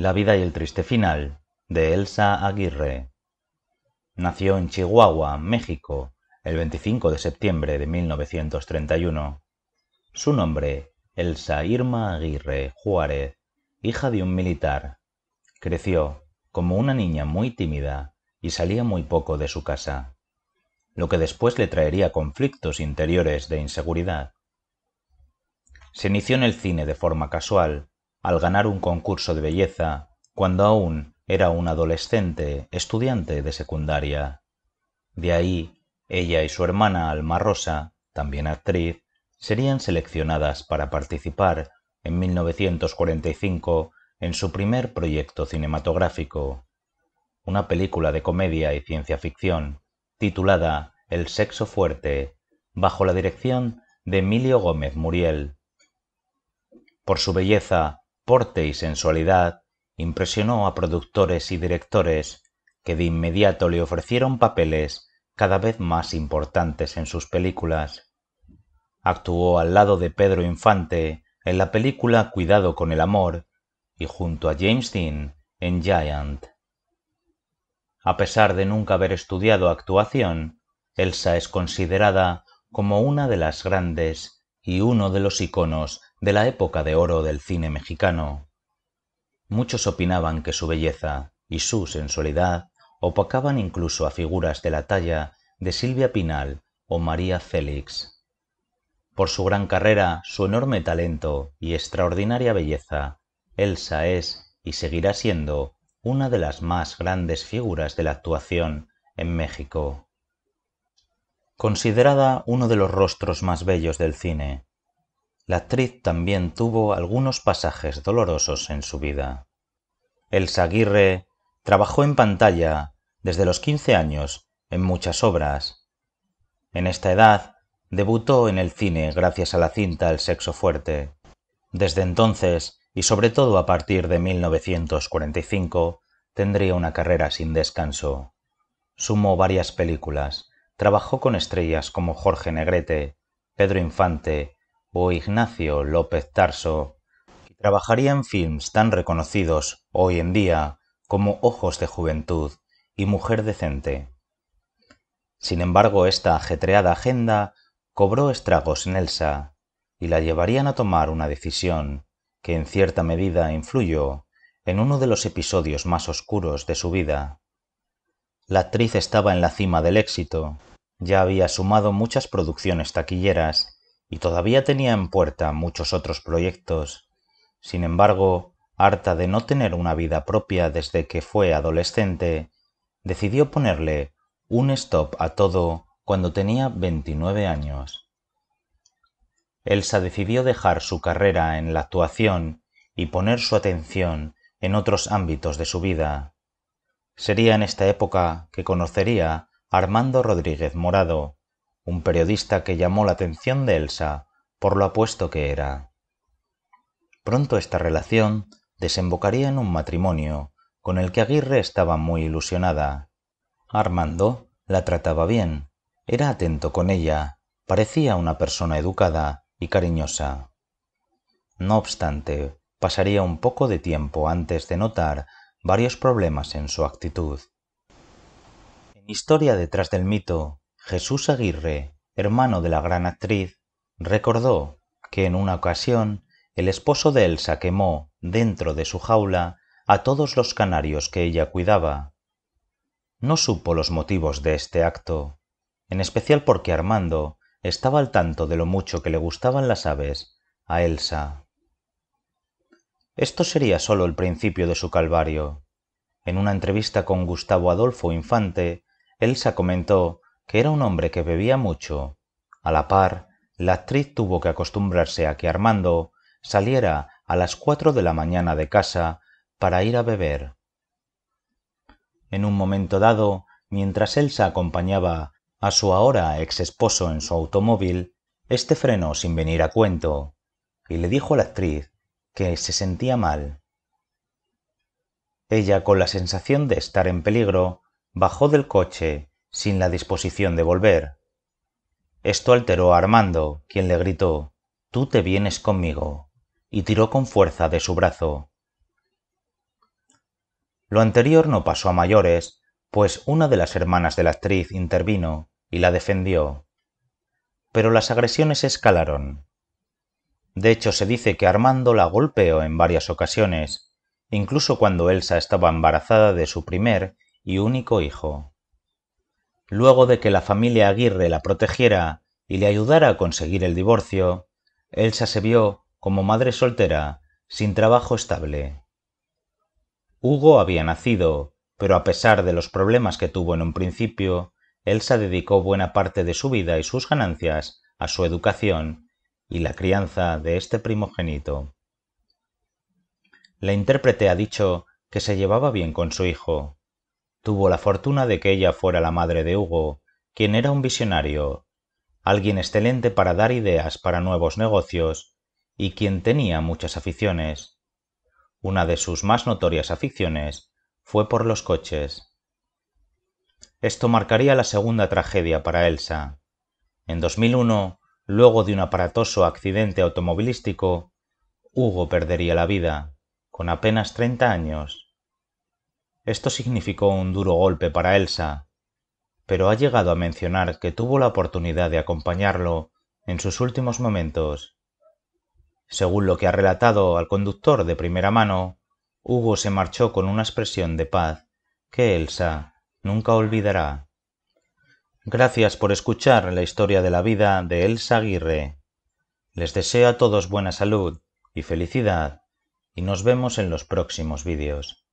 La vida y el triste final de Elsa Aguirre. Nació en Chihuahua, México, el 25 de septiembre de 1931. Su nombre, Elsa Irma Aguirre Juárez, hija de un militar. Creció como una niña muy tímida y salía muy poco de su casa, lo que después le traería conflictos interiores de inseguridad. Se inició en el cine de forma casual al ganar un concurso de belleza cuando aún era un adolescente estudiante de secundaria. De ahí, ella y su hermana Alma Rosa, también actriz, serían seleccionadas para participar en 1945 en su primer proyecto cinematográfico, una película de comedia y ciencia ficción titulada El sexo fuerte, bajo la dirección de Emilio Gómez Muriel. Por su belleza, y sensualidad impresionó a productores y directores que de inmediato le ofrecieron papeles cada vez más importantes en sus películas. Actuó al lado de Pedro Infante en la película Cuidado con el amor y junto a James Dean en Giant. A pesar de nunca haber estudiado actuación, Elsa es considerada como una de las grandes y uno de los iconos de la época de oro del cine mexicano. Muchos opinaban que su belleza y su sensualidad opacaban incluso a figuras de la talla de Silvia Pinal o María Félix. Por su gran carrera, su enorme talento y extraordinaria belleza, Elsa es y seguirá siendo una de las más grandes figuras de la actuación en México. Considerada uno de los rostros más bellos del cine, la actriz también tuvo algunos pasajes dolorosos en su vida. El Saguirre trabajó en pantalla desde los 15 años en muchas obras. En esta edad debutó en el cine gracias a la cinta El sexo fuerte. Desde entonces, y sobre todo a partir de 1945, tendría una carrera sin descanso. Sumó varias películas, trabajó con estrellas como Jorge Negrete, Pedro Infante, o Ignacio López Tarso, y trabajaría en films tan reconocidos hoy en día como Ojos de Juventud y Mujer Decente. Sin embargo, esta ajetreada agenda cobró estragos en Elsa y la llevarían a tomar una decisión que en cierta medida influyó en uno de los episodios más oscuros de su vida. La actriz estaba en la cima del éxito, ya había sumado muchas producciones taquilleras y todavía tenía en puerta muchos otros proyectos. Sin embargo, harta de no tener una vida propia desde que fue adolescente, decidió ponerle un stop a todo cuando tenía 29 años. Elsa decidió dejar su carrera en la actuación y poner su atención en otros ámbitos de su vida. Sería en esta época que conocería a Armando Rodríguez Morado, un periodista que llamó la atención de Elsa por lo apuesto que era. Pronto esta relación desembocaría en un matrimonio con el que Aguirre estaba muy ilusionada. Armando la trataba bien, era atento con ella, parecía una persona educada y cariñosa. No obstante, pasaría un poco de tiempo antes de notar varios problemas en su actitud. En Historia detrás del mito Jesús Aguirre, hermano de la gran actriz, recordó que en una ocasión el esposo de Elsa quemó dentro de su jaula a todos los canarios que ella cuidaba. No supo los motivos de este acto, en especial porque Armando estaba al tanto de lo mucho que le gustaban las aves a Elsa. Esto sería sólo el principio de su calvario. En una entrevista con Gustavo Adolfo Infante, Elsa comentó que era un hombre que bebía mucho a la par la actriz tuvo que acostumbrarse a que armando saliera a las cuatro de la mañana de casa para ir a beber en un momento dado mientras elsa acompañaba a su ahora ex esposo en su automóvil este frenó sin venir a cuento y le dijo a la actriz que se sentía mal ella con la sensación de estar en peligro bajó del coche sin la disposición de volver. Esto alteró a Armando, quien le gritó Tú te vienes conmigo, y tiró con fuerza de su brazo. Lo anterior no pasó a mayores, pues una de las hermanas de la actriz intervino y la defendió. Pero las agresiones escalaron. De hecho, se dice que Armando la golpeó en varias ocasiones, incluso cuando Elsa estaba embarazada de su primer y único hijo luego de que la familia Aguirre la protegiera y le ayudara a conseguir el divorcio, Elsa se vio como madre soltera, sin trabajo estable. Hugo había nacido, pero a pesar de los problemas que tuvo en un principio, Elsa dedicó buena parte de su vida y sus ganancias a su educación y la crianza de este primogénito. La intérprete ha dicho que se llevaba bien con su hijo, tuvo la fortuna de que ella fuera la madre de Hugo, quien era un visionario, alguien excelente para dar ideas para nuevos negocios y quien tenía muchas aficiones. Una de sus más notorias aficiones fue por los coches. Esto marcaría la segunda tragedia para Elsa. En 2001, luego de un aparatoso accidente automovilístico, Hugo perdería la vida, con apenas 30 años. Esto significó un duro golpe para Elsa, pero ha llegado a mencionar que tuvo la oportunidad de acompañarlo en sus últimos momentos. Según lo que ha relatado al conductor de primera mano, Hugo se marchó con una expresión de paz que Elsa nunca olvidará. Gracias por escuchar la historia de la vida de Elsa Aguirre. Les deseo a todos buena salud y felicidad y nos vemos en los próximos vídeos.